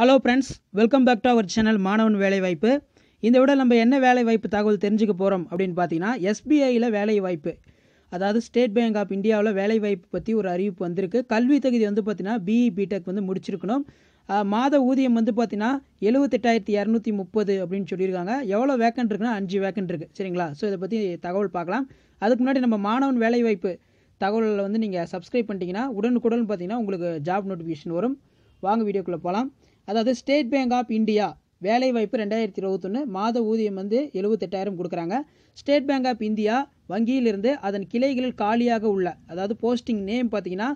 hello friends welcome back to our channel மாணவன் வேலைவாய்ப்பு இந்த விட நம்ம என்ன வேலைவாய்ப்பு தகவல் தெரிஞ்சுக்க போகிறோம் அப்படின்னு பார்த்தீங்கன்னா எஸ்பிஐயில் வேலை வாய்ப்பு அதாவது ஸ்டேட் பேங்க் ஆஃப் இந்தியாவில் வேலைவாய்ப்பு பற்றி ஒரு அறிவிப்பு வந்திருக்கு கல்வி தகுதி வந்து பார்த்தீங்கன்னா பிஇ பிடெக் e வந்து முடிச்சிருக்கணும் மாத ஊதியம் வந்து பார்த்தீங்கன்னா எழுபத்தெட்டாயிரத்தி இரநூத்தி முப்பது அப்படின்னு சொல்லியிருக்காங்க எவ்வளோ வேக்கன்ட் இருக்குன்னா அஞ்சு வேக்கன்ட் இருக்குது சரிங்களா ஸோ இதை பற்றி தகவல் பார்க்கலாம் அதுக்கு முன்னாடி நம்ம மாணவன் வேலைவாய்ப்பு தகவலில் வந்து நீங்கள் சப்ஸ்கிரைப் பண்ணிட்டீங்கன்னா உடனுக்குடன் பார்த்தீங்கன்னா உங்களுக்கு ஜாப் நோட்டிஃபிகேஷன் வரும் வாங்க வீடியோக்குள்ளே போகலாம் அதாவது ஸ்டேட் பேங்க் ஆஃப் இந்தியா வேலைவாய்ப்பு ரெண்டாயிரத்தி இருபத்தொன்று மாத ஊதியம் வந்து எழுபத்தெட்டாயிரம் கொடுக்குறாங்க ஸ்டேட் பேங்க் ஆஃப் இந்தியா வங்கியிலிருந்து அதன் கிளைகளில் காலியாக உள்ள அதாவது போஸ்டிங் நேம் பார்த்தீங்கன்னா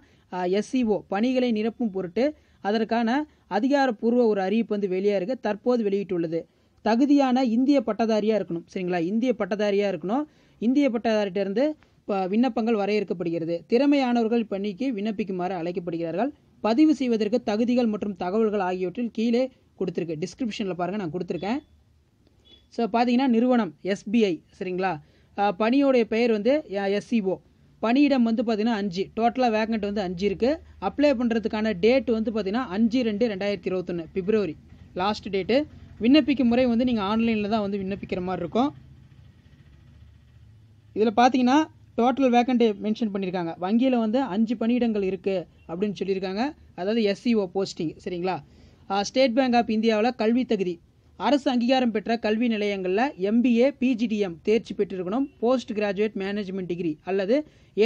எஸ்சிஓ பணிகளை நிரப்பும் பொருட்டு அதற்கான அதிகாரப்பூர்வ ஒரு அறிவிப்பு வந்து வெளியாக இருக்குது தற்போது வெளியிட்டுள்ளது தகுதியான இந்திய பட்டதாரியாக இருக்கணும் சரிங்களா இந்திய பட்டதாரியாக இருக்கணும் இந்திய பட்டதாரிகிட்டேருந்து விண்ணப்பங்கள் வரையறுக்கப்படுகிறது திறமையானவர்கள் பணிக்கு விண்ணப்பிக்குமாறு அழைக்கப்படுகிறார்கள் பதிவு செய்வதற்கு தகுதிகள் மற்றும் தகவல்கள் ஆகியவற்றில் கீழே கொடுத்துருக்கேன் டிஸ்கிரிப்ஷனில் பாருங்கள் நான் கொடுத்துருக்கேன் ஸோ பார்த்தீங்கன்னா நிறுவனம் எஸ்பிஐ சரிங்களா பணியோடைய பெயர் வந்து எஸ்சிஓ பணியிடம் வந்து பார்த்திங்கன்னா அஞ்சு டோட்டலாக வேக்கண்ட் வந்து அஞ்சு இருக்குது அப்ளை பண்ணுறதுக்கான டேட் வந்து பார்த்திங்கன்னா அஞ்சு ரெண்டு ரெண்டாயிரத்தி இருபத்தொன்று பிப்ரவரி லாஸ்ட் டேட்டு விண்ணப்பிக்கும் முறை வந்து நீங்கள் ஆன்லைனில் தான் வந்து விண்ணப்பிக்கிற மாதிரி இருக்கும் இதில் பார்த்தீங்கன்னா டோட்டல் வேக்கண்ட் மென்ஷன் பண்ணியிருக்காங்க வங்கியில் வந்து அஞ்சு பணியிடங்கள் இருக்குது அப்படின்னு சொல்லியிருக்காங்க அதாவது எஸ்சிஓ போஸ்டிங் e சரிங்களா ஸ்டேட் பேங்க் ஆஃப் இந்தியாவில் கல்வி தகுதி அரசு அங்கீகாரம் பெற்ற கல்வி நிலையங்களில் எம்பிஏ பிஜிடிஎம் தேர்ச்சி பெற்றிருக்கணும் போஸ்ட் கிராஜுவேட் மேனேஜ்மெண்ட் டிகிரி அல்லது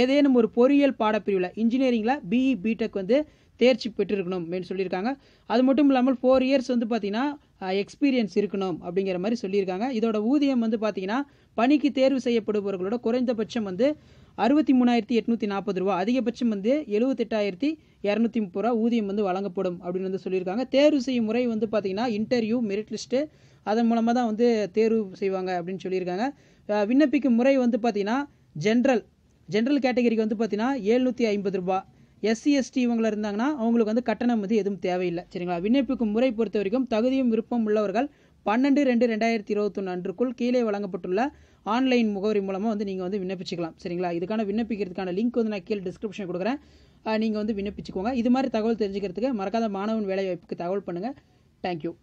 ஏதேனும் ஒரு பொறியியல் பாடப்பிரிவில் இன்ஜினியரிங்கில் பிஇ பிடெக் வந்து தேர்ச்சி பெற்றிருக்கணும் அப்படின்னு சொல்லியிருக்காங்க அது மட்டும் இல்லாமல் ஃபோர் இயர்ஸ் வந்து பார்த்திங்கன்னா எக்ஸ்பீரியன்ஸ் இருக்கணும் அப்படிங்கிற மாதிரி சொல்லியிருக்காங்க இதோட ஊதியம் வந்து பார்த்தீங்கன்னா பணிக்கு தேர்வு செய்யப்படுபவர்களோட குறைந்தபட்சம் வந்து அறுபத்தி மூணாயிரத்தி எட்நூற்றி நாற்பது ரூபா அதிகபட்சம் வந்து எழுபத்தெட்டாயிரத்தி இரநூத்தி முப்பது ரூபா ஊதியம் வந்து வழங்கப்படும் அப்படின்னு வந்து சொல்லியிருக்காங்க தேர்வு செய்யும் முறை வந்து பார்த்தீங்கன்னா இன்டர்வியூ மெரிட் லிஸ்ட்டு அதன் மூலமாக தான் வந்து தேர்வு செய்வாங்க அப்படின்னு சொல்லியிருக்காங்க விண்ணப்பிக்கும் முறை வந்து பார்த்தீங்கன்னா ஜென்ரல் ஜென்ரல் கேட்டகரிக்கு வந்து பார்த்தீங்கன்னா ஏழ்நூற்றி ஐம்பது ரூபா எஸ்சி எஸ்டி இவங்களை இருந்தாங்கன்னா அவங்களுக்கு வந்து கட்டணம் வந்து எதுவும் தேவையில்லை சரிங்களா விண்ணப்பிக்கும் முறை பொறுத்த வரைக்கும் தகுதியும் விருப்பம் உள்ளவர்கள் பன்னெண்டு ரெண்டு ரெண்டாயிரத்தி இருபத்தொன்று அன்றுக்குள் கீழே வழங்கப்பட்டுள்ள ஆன்லைன் முகவரி மூலமாக வந்து நீங்கள் வந்து விண்ணப்பிச்சுக்கலாம் சரிங்களா இதுக்கான விண்ணப்பிக்கிறதுக்கான லிங்க் வந்து நான் கீழே டிஸ்கிரிப்ஷன் கொடுக்குறேன் நீங்கள் வந்து விண்ணப்பிச்சுக்கோங்க இது மாதிரி தகவல் தெரிஞ்சுக்கிறதுக்கு மறக்காத மாணவன் வேலைவாய்ப்புக்கு தகவல் பண்ணுங்கள் தேங்க்யூ